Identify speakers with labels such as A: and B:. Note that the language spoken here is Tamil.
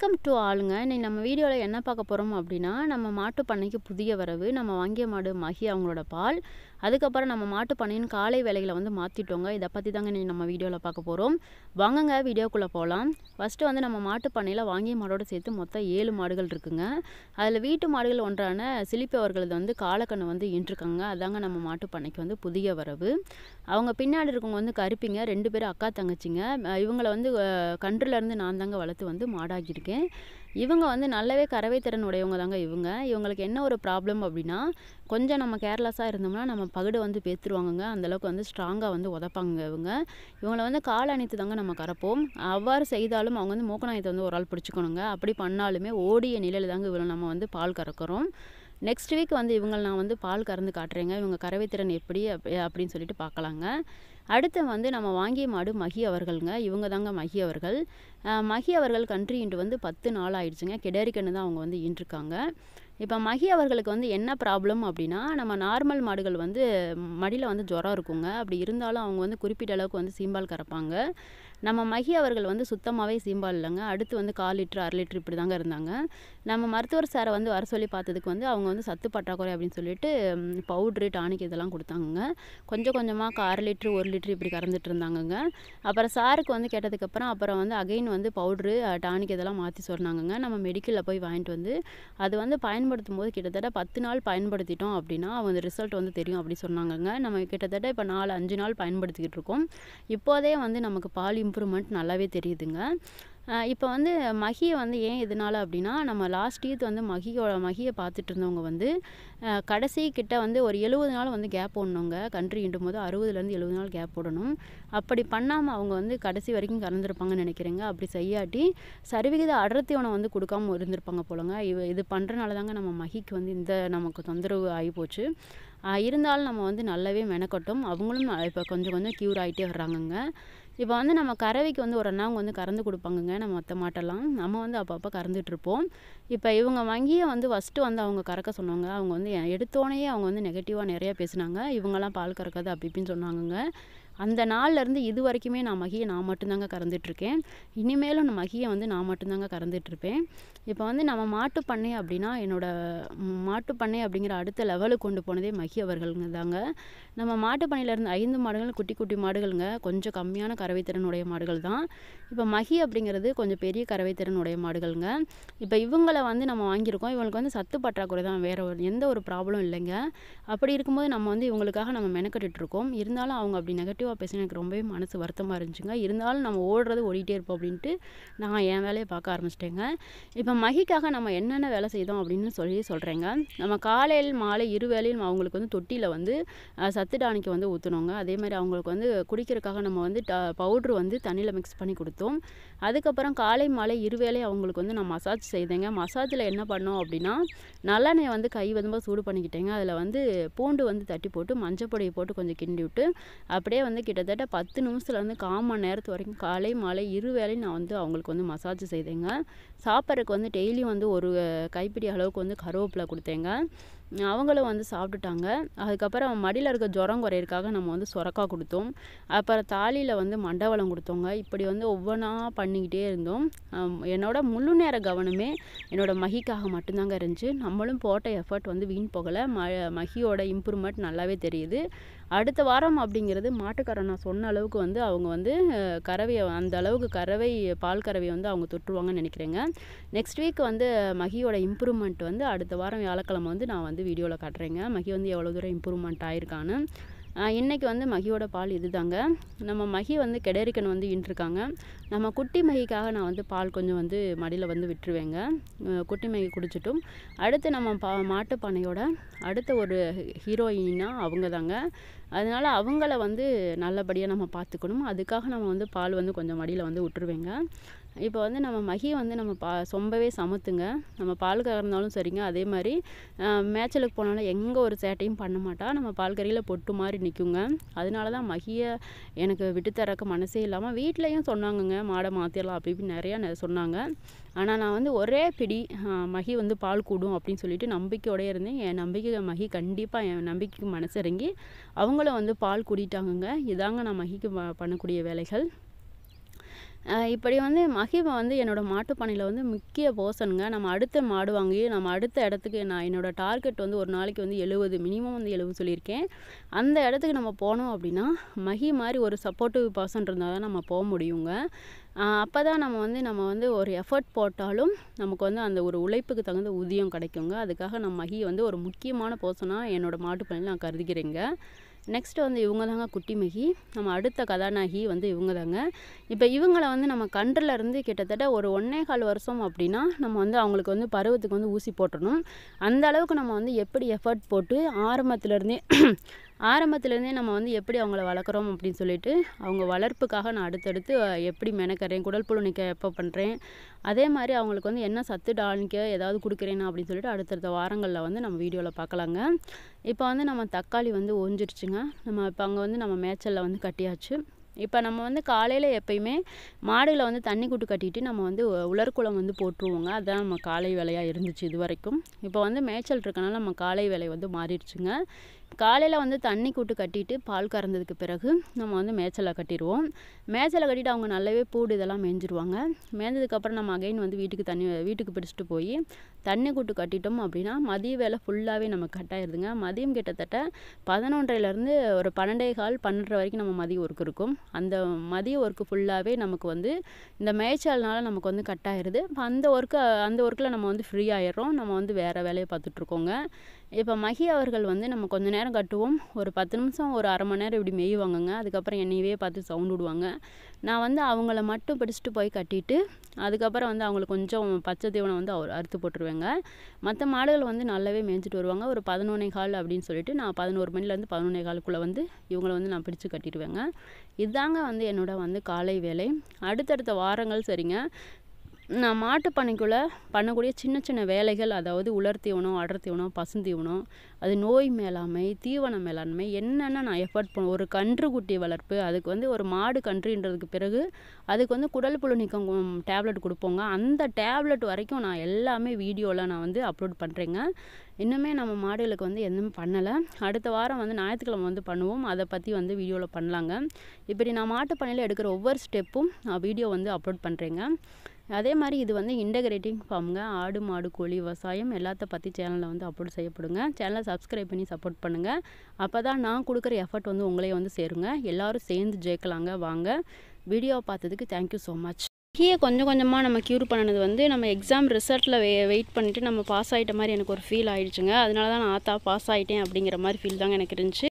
A: வெல்கம் டு ஆளுங்க இன்றைக்கி நம்ம வீடியோவில் என்ன பார்க்க போகிறோம் அப்படின்னா நம்ம மாட்டு பண்ணைக்கு புதிய வரவு நம்ம வாங்கிய மாடு மகி அவங்களோட பால் அதுக்கப்புறம் நம்ம மாட்டு பண்ணையின் காலை வேலைகளை வந்து மாற்றிட்டோங்க இதை பற்றி தாங்க இன்றைக்கி நம்ம வீடியோவில் பார்க்க போகிறோம் வாங்கங்க வீடியோக்குள்ளே போகலாம் ஃபஸ்ட்டு வந்து நம்ம மாட்டு பண்ணையில் வாங்கிய மாடோடு சேர்த்து மொத்தம் ஏழு மாடுகள் இருக்குங்க அதில் வீட்டு மாடுகள் ஒன்றான சிலிப்பி அவர்களது வந்து காலக்கண்ணு வந்து ஈன்றுருக்காங்க அதாங்க நம்ம மாட்டு பண்ணைக்கு வந்து புதிய வரவு அவங்க பின்னாடி இருக்கவங்க வந்து கருப்பிங்க ரெண்டு பேரும் அக்கா தங்கச்சிங்க இவங்களை வந்து கன்றுலேருந்து நான் தாங்க வளர்த்து வந்து மாடாகியிருக்கேன் பண்ணியிருக்கேன் இவங்க வந்து நல்லாவே கறவை திறன் உடையவங்க தாங்க இவங்க இவங்களுக்கு என்ன ஒரு ப்ராப்ளம் அப்படின்னா கொஞ்சம் நம்ம கேர்லெஸ்ஸாக இருந்தோம்னா நம்ம பகுடு வந்து பேத்துருவாங்கங்க அந்தளவுக்கு வந்து ஸ்ட்ராங்காக வந்து உதப்பாங்க இவங்க இவங்களை வந்து கால் அணித்து தாங்க நம்ம கறப்போம் அவ்வாறு செய்தாலும் அவங்க வந்து மூக்கநாயத்தை வந்து ஒரு ஆள் பிடிச்சிக்கணுங்க அப்படி பண்ணாலுமே ஓடிய நிலையில் தாங்க இவங்களை நம்ம வந்து பால் கறக்கிறோம் நெக்ஸ்ட் வீக் வந்து இவங்களை நான் வந்து பால் கறந்து காட்டுறேங்க இவங்க கறவை திறன் எப்படி அப்படின்னு சொல்லிட்டு பார்க்கலாங்க அடுத்து வந்து நம்ம வாங்கிய மாடு மகி அவர்கள்ங்க இவங்க தாங்க மகி அவர்கள் மகி அவர்கள் கன்று இன்று வந்து பத்து நாள் ஆயிடுச்சுங்க கிடரிக்கன்னு தான் அவங்க வந்து இன்றிருக்காங்க இப்போ மகி அவர்களுக்கு வந்து என்ன ப்ராப்ளம் அப்படின்னா நம்ம நார்மல் மாடுகள் வந்து மடியில் வந்து ஜுரம் இருக்குங்க அப்படி இருந்தாலும் அவங்க வந்து குறிப்பிட்ட அளவுக்கு வந்து சீம்பால் கறப்பாங்க நம்ம மகி அவர்கள் வந்து சுத்தமாகவே சீம்பால் இல்லைங்க அடுத்து வந்து கால் லிட்ரு அரை லிட்ரு இப்படி தாங்க இருந்தாங்க நம்ம மருத்துவர் சாரை வந்து வர சொல்லி பார்த்ததுக்கு வந்து அவங்க வந்து சத்து பற்றாக்குறை அப்படின்னு சொல்லிட்டு பவுட்ரு டானிக் இதெல்லாம் கொடுத்தாங்க கொஞ்சம் கொஞ்சமாக அரை லிட்ரு ஒரு லிட்ரு இப்படி கறந்துட்டு இருந்தாங்கங்க அப்புறம் சாருக்கு வந்து கேட்டதுக்கப்புறம் அப்புறம் வந்து அகைன் வந்து பவுட்ரு டானிக் இதெல்லாம் மாற்றி சொன்னாங்கங்க நம்ம மெடிக்கலில் போய் வாங்கிட்டு வந்து அது வந்து பயன்படுத்தும் போது கிட்டத்தட்ட பத்து நாள் பயன்படுத்திட்டோம் அப்படின்னா அவங்க ரிசல்ட் வந்து தெரியும் அப்படி சொன்னாங்கங்க நம்ம கிட்டத்தட்ட இப்போ நாலு அஞ்சு நாள் பயன்படுத்திக்கிட்டு இருக்கோம் இப்போதே வந்து நமக்கு பாலி இம்ப்ரூவ்மெண்ட் நல்லாவே தெரியுதுங்க இப்போ வந்து மகியை வந்து ஏன் இதனால் அப்படின்னா நம்ம லாஸ்ட் இயர்த் வந்து மகியோட மகியை பார்த்துட்டு இருந்தவங்க வந்து கடைசி கிட்ட வந்து ஒரு எழுபது நாள் வந்து கேப் போடணுங்க கண்ட்ரி இண்டும் போது அறுபதுலேருந்து எழுபது நாள் கேப் போடணும் அப்படி பண்ணாமல் அவங்க வந்து கடைசி வரைக்கும் கலந்துருப்பாங்கன்னு நினைக்கிறேங்க அப்படி செய்யாட்டி சரிவிகித உணவு வந்து கொடுக்காம இருந்திருப்பாங்க போலங்க இவ இது பண்ணுறனால தாங்க நம்ம மகிக்கு வந்து இந்த நமக்கு தொந்தரவு ஆகி போச்சு இருந்தாலும் நம்ம வந்து நல்லாவே மெனக்கட்டும் அவங்களும் இப்போ கொஞ்சம் கொஞ்சம் க்யூர் ஆகிட்டே வர்றாங்கங்க இப்போ வந்து நம்ம கறவைக்கு வந்து ஒரு அண்ணாங்க வந்து கறந்து கொடுப்பாங்கங்க நம்ம மற்ற மாட்டெல்லாம் நம்ம வந்து அப்பப்போ கறந்துட்டுருப்போம் இப்போ இவங்க வங்கியை வந்து ஃபஸ்ட்டு வந்து அவங்க கறக்க சொன்னாங்க அவங்க வந்து எடுத்தோடனே அவங்க வந்து நெகட்டிவாக நிறையா பேசுனாங்க இவங்கெல்லாம் பால் கறக்காது அப்படி இப்படின்னு சொன்னாங்கங்க அந்த நாள்லேருந்து இது வரைக்குமே நான் மகியை நான் மட்டும்தாங்க கறந்துட்டுருக்கேன் இனிமேலும் நான் மகியை வந்து நான் மட்டும்தாங்க கறந்துட்டுருப்பேன் இப்போ வந்து நம்ம மாட்டு பண்ணை அப்படின்னா என்னோடய மாட்டு பண்ணை அப்படிங்கிற அடுத்த லெவலுக்கு கொண்டு போனதே மகி அவர்களுங்க தாங்க நம்ம மாட்டு பண்ணையிலேருந்து ஐந்து மாடுகள் குட்டி குட்டி மாடுகளுங்க கொஞ்சம் கம்மியான கறவைத்திறனுடைய மாடுகள் தான் இப்போ மகி அப்படிங்கிறது கொஞ்சம் பெரிய கறவைத்திறனுடைய மாடுகள்ங்க இப்போ இவங்களை வந்து நம்ம வாங்கியிருக்கோம் இவங்களுக்கு வந்து சத்து பற்றாக்குறை தான் வேறு ஒரு எந்த ஒரு ப்ராப்ளம் இல்லைங்க அப்படி இருக்கும்போது நம்ம வந்து இவங்களுக்காக நம்ம மெனக்கட்டுருக்கோம் இருந்தாலும் அவங்க அப்படி நெகட்டிவ் நெகட்டிவாக பேசினா எனக்கு ரொம்பவே மனசு வருத்தமாக இருந்துச்சுங்க இருந்தாலும் நம்ம ஓடுறது ஓடிட்டே இருப்போம் அப்படின்ட்டு நான் என் வேலையை பார்க்க ஆரம்பிச்சிட்டேங்க இப்போ மகிக்காக நம்ம என்னென்ன வேலை செய்தோம் அப்படின்னு சொல்லி சொல்கிறேங்க நம்ம காலையில் மாலை இரு வேலையும் அவங்களுக்கு வந்து தொட்டியில் வந்து சத்து டானிக்கு வந்து ஊற்றணுங்க அதே மாதிரி அவங்களுக்கு வந்து குடிக்கிறதுக்காக நம்ம வந்து ட பவுட்ரு வந்து தண்ணியில் மிக்ஸ் பண்ணி கொடுத்தோம் அதுக்கப்புறம் காலை மாலை இருவேளை அவங்களுக்கு வந்து நான் மசாஜ் செய்தேங்க மசாஜில் என்ன பண்ணோம் அப்படின்னா நல்லெண்ணெய் வந்து கை வந்து சூடு பண்ணிக்கிட்டேங்க அதில் வந்து பூண்டு வந்து தட்டி போட்டு மஞ்சள் பொடியை போட்டு கொஞ்சம் கிண்டி விட்டு அப்படியே வந்து வந்து கிட்டத்தட்ட பத்து நிமிஷத்துலேருந்து கால் மணி நேரத்து வரைக்கும் காலை மாலை இரு வேலையும் நான் வந்து அவங்களுக்கு வந்து மசாஜ் செய்தேங்க சாப்பிட்றதுக்கு வந்து டெய்லியும் வந்து ஒரு கைப்பிடி அளவுக்கு வந்து கருவேப்பிலை கொடுத்தேங்க அவங்களும் வந்து சாப்பிட்டுட்டாங்க அதுக்கப்புறம் மடியில் இருக்க ஜுரம் குறையிறக்காக நம்ம வந்து சுரக்காய் கொடுத்தோம் அப்புறம் தாலியில் வந்து மண்டவளம் கொடுத்தோங்க இப்படி வந்து ஒவ்வொன்றா பண்ணிக்கிட்டே இருந்தோம் என்னோட முழு நேர கவனமே என்னோட மகிக்காக மட்டும்தாங்க இருந்துச்சு நம்மளும் போட்ட எஃபர்ட் வந்து வீண் போகலை ம மகியோட இம்ப்ரூவ்மெண்ட் நல்லாவே தெரியுது அடுத்த வாரம் அப்படிங்கிறது மாட்டுக்காரன் நான் சொன்ன அளவுக்கு வந்து அவங்க வந்து கறவையை அந்த அளவுக்கு கறவை பால் கறவையை வந்து அவங்க தொற்றுவாங்கன்னு நினைக்கிறேங்க நெக்ஸ்ட் வீக் வந்து மகியோட இம்ப்ரூவ்மெண்ட் வந்து அடுத்த வாரம் வியாழக்கிழமை வந்து நான் வந்து வந்து வீடியோவில் காட்டுறேங்க மகி வந்து எவ்வளோ தூரம் இம்ப்ரூவ்மெண்ட் ஆயிருக்கான்னு இன்றைக்கி வந்து மகியோட பால் இது தாங்க நம்ம மகி வந்து கெடரிக்கன் வந்து இன்ட்ருக்காங்க நம்ம குட்டி மகிக்காக நான் வந்து பால் கொஞ்சம் வந்து மடியில் வந்து விட்டுருவேங்க குட்டி மகி குடிச்சிட்டும் அடுத்து நம்ம பா மாட்டுப்பானையோட அடுத்த ஒரு ஹீரோயினா அவங்க தாங்க அதனால் அவங்கள வந்து நல்லபடியாக நம்ம பார்த்துக்கணும் அதுக்காக நம்ம வந்து பால் வந்து கொஞ்சம் மடியில் வந்து விட்டுருவேங்க இப்போ வந்து நம்ம மகி வந்து நம்ம பா சொம்பவே சமத்துங்க நம்ம பால் கறந்தாலும் சரிங்க அதே மாதிரி மேய்ச்சலுக்கு போனாலும் எங்கே ஒரு சேட்டையும் பண்ண மாட்டா நம்ம பால் கறியில் பொட்டு மாதிரி நிற்குங்க அதனால தான் மகியை எனக்கு விட்டு மனசே இல்லாமல் வீட்லேயும் சொன்னாங்கங்க மாடை மாற்றிடலாம் அப்படி இப்படி நிறையா சொன்னாங்க ஆனால் நான் வந்து ஒரே பிடி மகி வந்து பால் கூடும் அப்படின்னு சொல்லிட்டு நம்பிக்கையோடய இருந்தேன் என் நம்பிக்கை மகி கண்டிப்பாக என் நம்பிக்கைக்கு மனசிறங்கி அவங்களும் வந்து பால் கூடிட்டாங்கங்க இதாங்க நான் மகிக்கு பண்ணக்கூடிய வேலைகள் இப்படி வந்து மகிமை வந்து என்னோடய மாட்டுப்பண்ணையில் வந்து முக்கிய போர்ஷனுங்க நம்ம அடுத்த மாடு வாங்கி நம்ம அடுத்த இடத்துக்கு நான் என்னோடய டார்கெட் வந்து ஒரு நாளைக்கு வந்து எழுபது மினிமம் வந்து எழுபது சொல்லியிருக்கேன் அந்த இடத்துக்கு நம்ம போனோம் அப்படின்னா மகி மாதிரி ஒரு சப்போர்ட்டிவ் பர்சன் இருந்தால் தான் நம்ம போக முடியுங்க அப்போ தான் நம்ம வந்து நம்ம வந்து ஒரு எஃபர்ட் போட்டாலும் நமக்கு வந்து அந்த ஒரு உழைப்புக்கு தகுந்த ஊதியம் கிடைக்குங்க அதுக்காக நம்ம மகி வந்து ஒரு முக்கியமான போர்ஷனாக என்னோடய பணியில் நான் கருதுகிறேங்க நெக்ஸ்ட்டு வந்து இவங்க தாங்க குட்டிமிகி நம்ம அடுத்த கதாநாயகி வந்து இவங்க தாங்க இப்போ இவங்களை வந்து நம்ம கன்றிலருந்து கிட்டத்தட்ட ஒரு ஒன்றே கால் வருஷம் அப்படின்னா நம்ம வந்து அவங்களுக்கு வந்து பருவத்துக்கு வந்து ஊசி போட்டணும் அந்த அளவுக்கு நம்ம வந்து எப்படி எஃபர்ட் போட்டு ஆரம்பத்துலேருந்தே ஆரம்பத்துலேருந்தே நம்ம வந்து எப்படி அவங்கள வளர்க்குறோம் அப்படின்னு சொல்லிட்டு அவங்க வளர்ப்புக்காக நான் அடுத்தடுத்து எப்படி மெனக்கிறேன் குடல் புழுனிக்க எப்போ பண்ணுறேன் அதே மாதிரி அவங்களுக்கு வந்து என்ன சத்து டாலிக்க ஏதாவது கொடுக்குறேனா அப்படின்னு சொல்லிட்டு அடுத்தடுத்த வாரங்களில் வந்து நம்ம வீடியோவில் பார்க்கலாங்க இப்போ வந்து நம்ம தக்காளி வந்து ஒஞ்சிருச்சுங்க நம்ம இப்போ அங்கே வந்து நம்ம மேய்ச்சலில் வந்து கட்டியாச்சு இப்போ நம்ம வந்து காலையில் எப்பயுமே மாடுகளை வந்து தண்ணி கூட்டு கட்டிட்டு நம்ம வந்து உலர்குளம் வந்து போட்டுருவோங்க அதுதான் நம்ம காலை வேலையாக இருந்துச்சு இது வரைக்கும் இப்போ வந்து மேய்ச்சல் இருக்கனால நம்ம காலை வேலை வந்து மாறிடுச்சுங்க காலையில் வந்து தண்ணி கூட்டு கட்டிட்டு பால் கறந்ததுக்கு பிறகு நம்ம வந்து மேய்ச்சலை கட்டிடுவோம் மேய்ச்சலை கட்டிட்டு அவங்க நல்லாவே பூடு இதெல்லாம் மேய்ஞ்சிருவாங்க மேய்ஞ்சதுக்கப்புறம் நம்ம அகைன் வந்து வீட்டுக்கு தண்ணி வீட்டுக்கு பிடிச்சிட்டு போய் தண்ணி கூட்டு கட்டிட்டோம் அப்படின்னா மதிய வேலை ஃபுல்லாகவே நம்ம கட் ஆயிடுதுங்க மதியம் கிட்டத்தட்ட பதினொன்றையிலேருந்து ஒரு பன்னெண்டே கால் பன்னெண்டரை வரைக்கும் நம்ம மதிய ஒர்க் இருக்கும் அந்த மதிய ஒர்க்கு ஃபுல்லாகவே நமக்கு வந்து இந்த மேய்ச்சல்னால நமக்கு வந்து கட் ஆயிடுது அந்த ஒர்க்கு அந்த ஒர்க்கில் நம்ம வந்து ஃப்ரீ ஆயிடுறோம் நம்ம வந்து வேறு வேலையை பார்த்துட்ருக்கோங்க இப்போ மகி அவர்கள் வந்து நம்ம கொஞ்ச நேரம் கட்டுவோம் ஒரு பத்து நிமிஷம் ஒரு அரை மணி நேரம் இப்படி மெய்வாங்கங்க அதுக்கப்புறம் என்னையவே பார்த்து சவுண்ட் விடுவாங்க நான் வந்து அவங்கள மட்டும் பிடிச்சிட்டு போய் கட்டிட்டு அதுக்கப்புறம் வந்து அவங்களுக்கு கொஞ்சம் பச்சை தீவனம் வந்து அவர் அறுத்து போட்டுருவேங்க மற்ற மாடுகள் வந்து நல்லாவே மேய்ஞ்சிட்டு வருவாங்க ஒரு பதினொன்னே கால் அப்படின்னு சொல்லிட்டு நான் பதினோரு மணிலேருந்து பதினொன்னே காலுக்குள்ளே வந்து இவங்களை வந்து நான் பிடிச்சி கட்டிடுவேங்க இதுதாங்க வந்து என்னோட வந்து காலை வேலை அடுத்தடுத்த வாரங்கள் சரிங்க நான் மாட்டு பண்ணைக்குள்ளே பண்ணக்கூடிய சின்ன சின்ன வேலைகள் அதாவது உலர் தீவனம் அடர் தீவனம் அது நோய் மேலாண்மை தீவன மேலாண்மை என்னென்ன நான் எஃபர்ட் பண்ண ஒரு கன்று குட்டி வளர்ப்பு அதுக்கு வந்து ஒரு மாடு கன்றுன்றதுக்கு பிறகு அதுக்கு வந்து குடல் புழு நீக்கம் டேப்லெட் கொடுப்போங்க அந்த டேப்லெட் வரைக்கும் நான் எல்லாமே வீடியோவில் நான் வந்து அப்லோட் பண்ணுறேங்க இன்னுமே நம்ம மாடுகளுக்கு வந்து எதுவும் பண்ணலை அடுத்த வாரம் வந்து ஞாயிற்றுக்கிழமை வந்து பண்ணுவோம் அதை பற்றி வந்து வீடியோவில் பண்ணலாங்க இப்படி நான் மாட்டு பண்ணையில் எடுக்கிற ஒவ்வொரு ஸ்டெப்பும் நான் வீடியோ வந்து அப்லோட் பண்ணுறேங்க அதே மாதிரி இது வந்து இன்டகிரேட்டிங் ஃபார்முங்க ஆடு மாடு கோழி விவசாயம் எல்லாத்த பற்றி சேனலில் வந்து அப்லோட் செய்யப்படுங்க சேனலை சப்ஸ்கிரைப் பண்ணி சப்போர்ட் பண்ணுங்கள் அப்போ தான் நான் கொடுக்குற எஃபர்ட் வந்து உங்களே வந்து சேருங்க எல்லோரும் சேர்ந்து ஜெயிக்கலாங்க வாங்க வீடியோ பார்த்ததுக்கு தேங்க்யூ ஸோ மச் கீழே கொஞ்சம் கொஞ்சமாக நம்ம க்யூர் பண்ணினது வந்து நம்ம எக்ஸாம் ரிசல்ட்டில் வெ வெயிட் பண்ணிவிட்டு நம்ம பாஸ் ஆகிட்ட மாதிரி எனக்கு ஒரு ஃபீல் ஆகிடுச்சுங்க அதனால தான் நான் ஆத்தா பாஸ் ஆகிட்டேன் அப்படிங்கிற மாதிரி ஃபீல் தாங்க எனக்கு இருந்துச்சு